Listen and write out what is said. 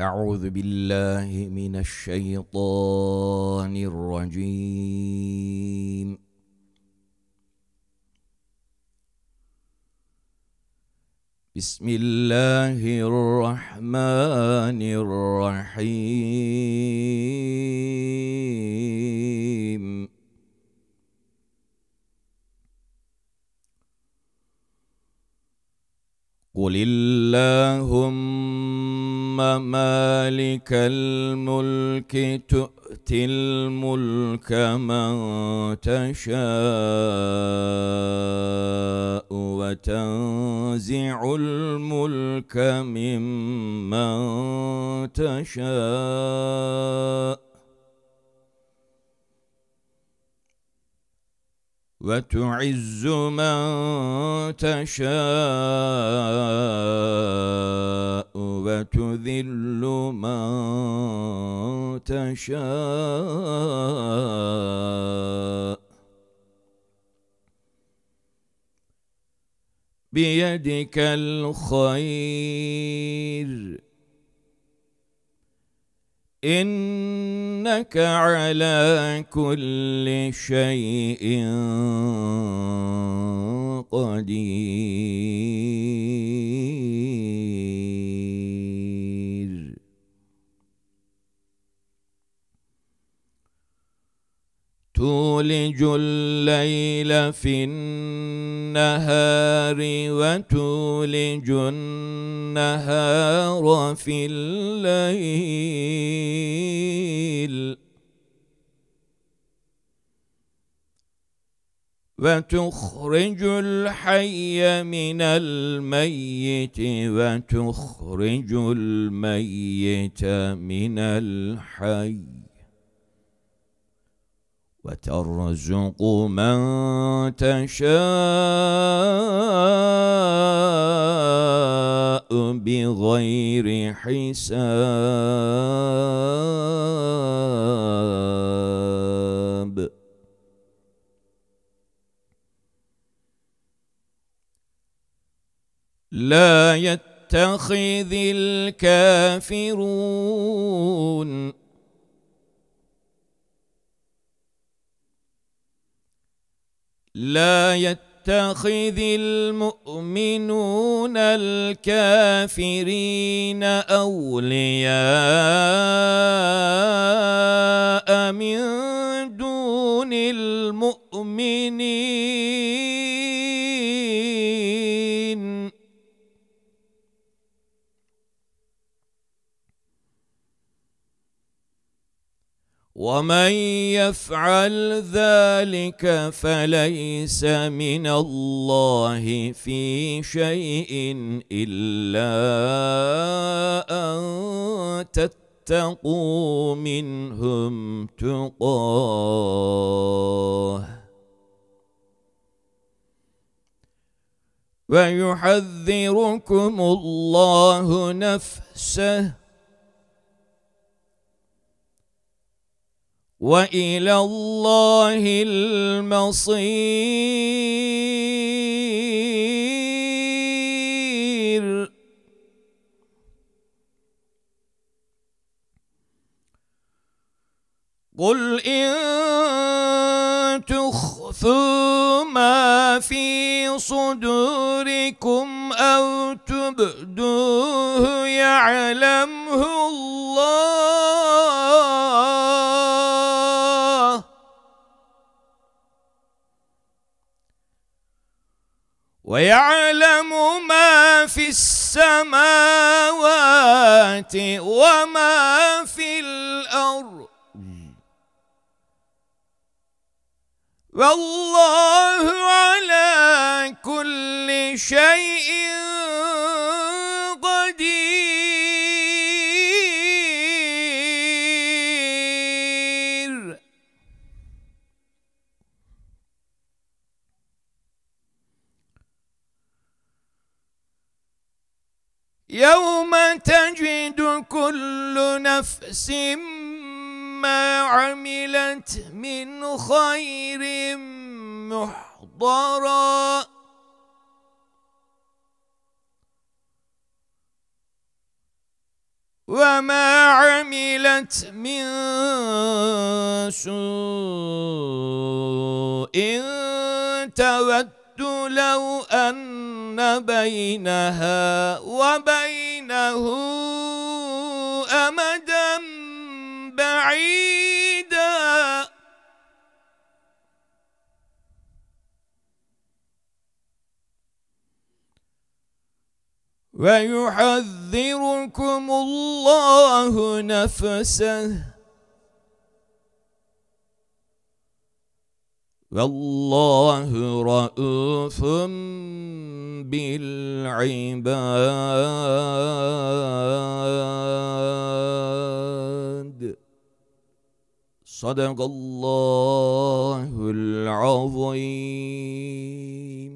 أعوذ بالله من الشيطان الرجيم بسم الله الرحمن الرحيم قل اللهم اللهم مالك الملك تؤتي الملك من تشاء وتنزع الملك ممن تشاء وتعز من تشاء وتذل من تشاء بيدك الخير إنك على كل شيء قدير تولج الليل في النهار وتولج النهار في الليل وتخرج الحي من الميت وتخرج الميت من الحي وترزق من تشاء بغير حساب لا يتخذ الكافرون لا يتخذ المؤمنون الكافرين أولياء ومن يفعل ذلك فليس من الله في شيء إلا أن تتقوا منهم تقاه ويحذركم الله نفسه وإلى الله المصير قل إن تخفوا ما في صدوركم أو تبدوه يعلمه الله ويعلم ما في السماوات وما في الأرض والله على كل شيء يوم تجد كل نفس ما عملت من خير محضرا وما عملت من سوء تود لو بينها وبينه أمدا بعيدا ويحذركم الله نفسه والله رؤوف بالعباد صدق الله العظيم